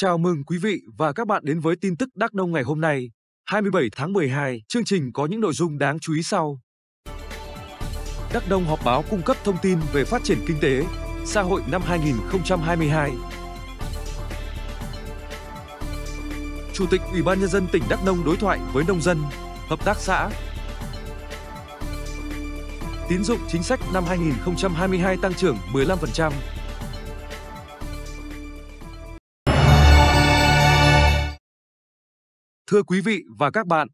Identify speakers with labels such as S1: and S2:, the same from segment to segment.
S1: Chào mừng quý vị và các bạn đến với tin tức Đắk Nông ngày hôm nay, 27 tháng 12. Chương trình có những nội dung đáng chú ý sau. Đắk Nông họp báo cung cấp thông tin về phát triển kinh tế, xã hội năm 2022. Chủ tịch Ủy ban nhân dân tỉnh Đắk Nông đối thoại với nông dân, hợp tác xã. Tín dụng chính sách năm 2022 tăng trưởng 15%. Thưa quý vị và các bạn,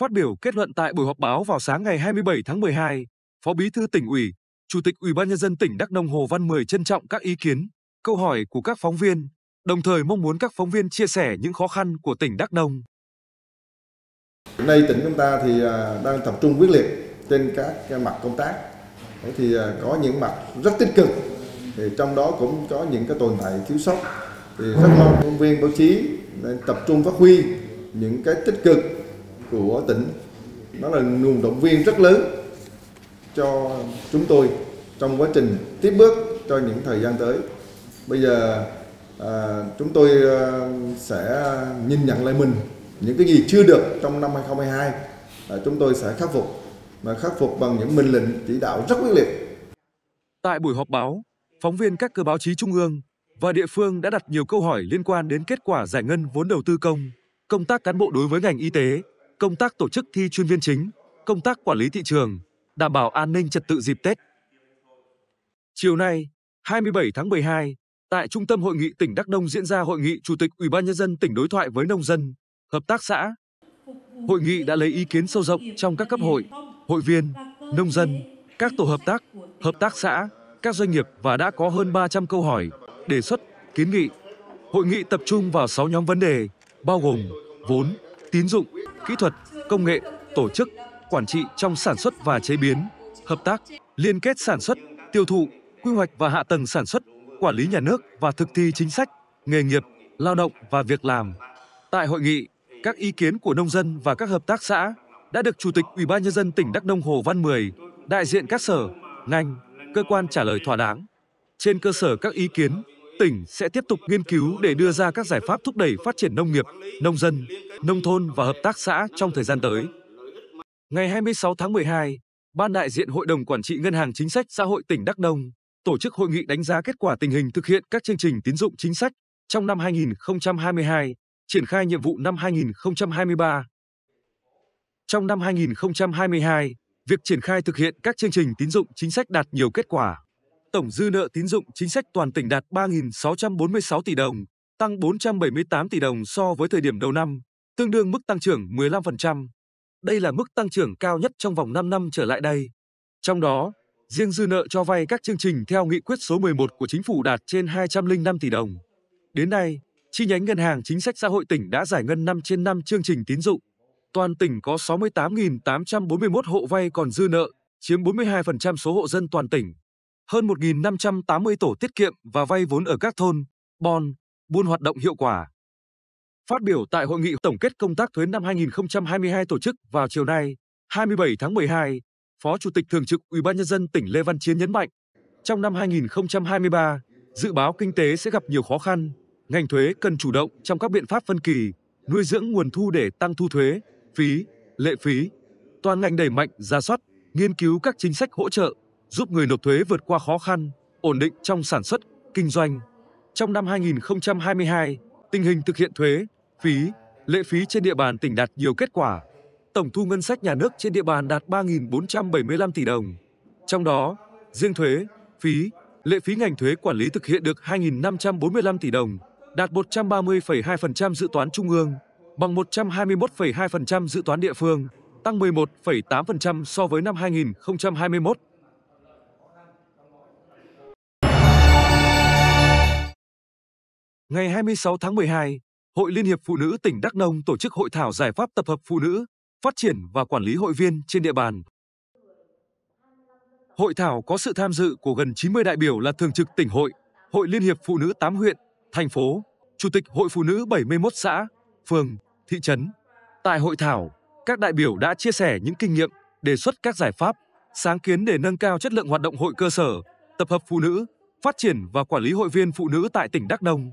S1: phát biểu kết luận tại buổi họp báo vào sáng ngày 27 tháng 12, Phó Bí thư tỉnh ủy, Chủ tịch Ủy ban nhân dân tỉnh Đắk Nông Hồ Văn Mười trân trọng các ý kiến, câu hỏi của các phóng viên, đồng thời mong muốn các phóng viên chia sẻ những khó khăn của tỉnh Đắk Nông.
S2: Hiện nay tỉnh chúng ta thì à, đang tập trung quyết liệt trên các mặt công tác. thì à, có những mặt rất tích cực, thì trong đó cũng có những cái tồn tại thiếu sót. Thì rất mong phóng viên báo chí tập trung phát huy những cái tích cực của tỉnh nó là nguồn động viên rất lớn cho chúng tôi trong quá trình tiếp bước cho những thời gian tới bây giờ à, chúng tôi à, sẽ nhìn nhận lại mình những cái gì chưa được trong năm 2022 à, chúng tôi sẽ khắc phục mà khắc phục bằng những mệnh lệnh chỉ đạo rất quyết liệt.
S1: Tại buổi họp báo, phóng viên các cơ báo chí trung ương và địa phương đã đặt nhiều câu hỏi liên quan đến kết quả giải ngân vốn đầu tư công công tác cán bộ đối với ngành y tế, công tác tổ chức thi chuyên viên chính, công tác quản lý thị trường, đảm bảo an ninh trật tự dịp Tết. Chiều nay, 27 tháng 12, tại Trung tâm Hội nghị tỉnh Đắk Nông diễn ra Hội nghị Chủ tịch Ủy ban Nhân dân tỉnh đối thoại với nông dân, hợp tác xã. Hội nghị đã lấy ý kiến sâu rộng trong các cấp hội, hội viên, nông dân, các tổ hợp tác, hợp tác xã, các doanh nghiệp và đã có hơn 300 câu hỏi, đề xuất, kiến nghị. Hội nghị tập trung vào 6 nhóm vấn đề, bao gồm vốn, tín dụng, kỹ thuật, công nghệ, tổ chức, quản trị trong sản xuất và chế biến, hợp tác, liên kết sản xuất, tiêu thụ, quy hoạch và hạ tầng sản xuất, quản lý nhà nước và thực thi chính sách, nghề nghiệp, lao động và việc làm. Tại hội nghị, các ý kiến của nông dân và các hợp tác xã đã được Chủ tịch Ủy ban nhân dân tỉnh Đắk Nông Hồ Văn Mười, đại diện các sở, ngành, cơ quan trả lời thỏa đáng. Trên cơ sở các ý kiến, tỉnh sẽ tiếp tục nghiên cứu để đưa ra các giải pháp thúc đẩy phát triển nông nghiệp, nông dân, nông thôn và hợp tác xã trong thời gian tới. Ngày 26 tháng 12, Ban đại diện Hội đồng Quản trị Ngân hàng Chính sách Xã hội tỉnh Đắk Nông tổ chức hội nghị đánh giá kết quả tình hình thực hiện các chương trình tín dụng chính sách trong năm 2022, triển khai nhiệm vụ năm 2023. Trong năm 2022, việc triển khai thực hiện các chương trình tín dụng chính sách đạt nhiều kết quả. Tổng dư nợ tín dụng chính sách toàn tỉnh đạt 3.646 tỷ đồng, tăng 478 tỷ đồng so với thời điểm đầu năm, tương đương mức tăng trưởng 15%. Đây là mức tăng trưởng cao nhất trong vòng 5 năm trở lại đây. Trong đó, riêng dư nợ cho vay các chương trình theo nghị quyết số 11 của chính phủ đạt trên 205 tỷ đồng. Đến nay, chi nhánh Ngân hàng Chính sách Xã hội tỉnh đã giải ngân 5 trên 5 chương trình tín dụng. Toàn tỉnh có 68.841 hộ vay còn dư nợ, chiếm 42% số hộ dân toàn tỉnh. Hơn 1.580 tổ tiết kiệm và vay vốn ở các thôn, bon, buôn hoạt động hiệu quả. Phát biểu tại hội nghị tổng kết công tác thuế năm 2022 tổ chức vào chiều nay, 27 tháng 12, Phó Chủ tịch Thường trực Ủy ban Nhân dân tỉnh Lê Văn Chiến nhấn mạnh, trong năm 2023, dự báo kinh tế sẽ gặp nhiều khó khăn, ngành thuế cần chủ động trong các biện pháp phân kỳ, nuôi dưỡng nguồn thu để tăng thu thuế, phí, lệ phí. Toàn ngành đẩy mạnh ra soát, nghiên cứu các chính sách hỗ trợ, giúp người nộp thuế vượt qua khó khăn, ổn định trong sản xuất, kinh doanh. Trong năm 2022, tình hình thực hiện thuế, phí, lệ phí trên địa bàn tỉnh đạt nhiều kết quả. Tổng thu ngân sách nhà nước trên địa bàn đạt 3.475 tỷ đồng. Trong đó, riêng thuế, phí, lệ phí ngành thuế quản lý thực hiện được 2.545 tỷ đồng, đạt 130,2% dự toán trung ương, bằng 121,2% dự toán địa phương, tăng 11,8% so với năm 2021. Ngày 26 tháng 12, Hội Liên hiệp Phụ nữ tỉnh Đắk Nông tổ chức hội thảo giải pháp tập hợp phụ nữ, phát triển và quản lý hội viên trên địa bàn. Hội thảo có sự tham dự của gần 90 đại biểu là thường trực tỉnh hội, Hội Liên hiệp Phụ nữ 8 huyện, thành phố, Chủ tịch Hội Phụ nữ 71 xã, phường, thị trấn. Tại hội thảo, các đại biểu đã chia sẻ những kinh nghiệm, đề xuất các giải pháp, sáng kiến để nâng cao chất lượng hoạt động hội cơ sở, tập hợp phụ nữ, phát triển và quản lý hội viên phụ nữ tại tỉnh Đắk Nông.